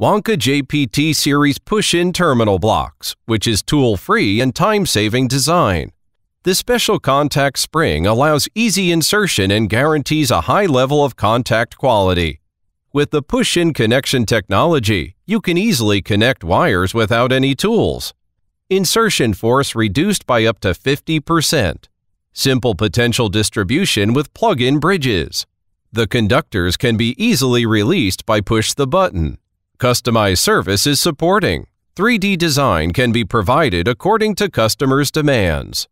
Wonka JPT Series push-in terminal blocks, which is tool-free and time-saving design. The special contact spring allows easy insertion and guarantees a high level of contact quality. With the push-in connection technology, you can easily connect wires without any tools. Insertion force reduced by up to 50%. Simple potential distribution with plug-in bridges. The conductors can be easily released by push the button customized service is supporting. 3D design can be provided according to customers' demands.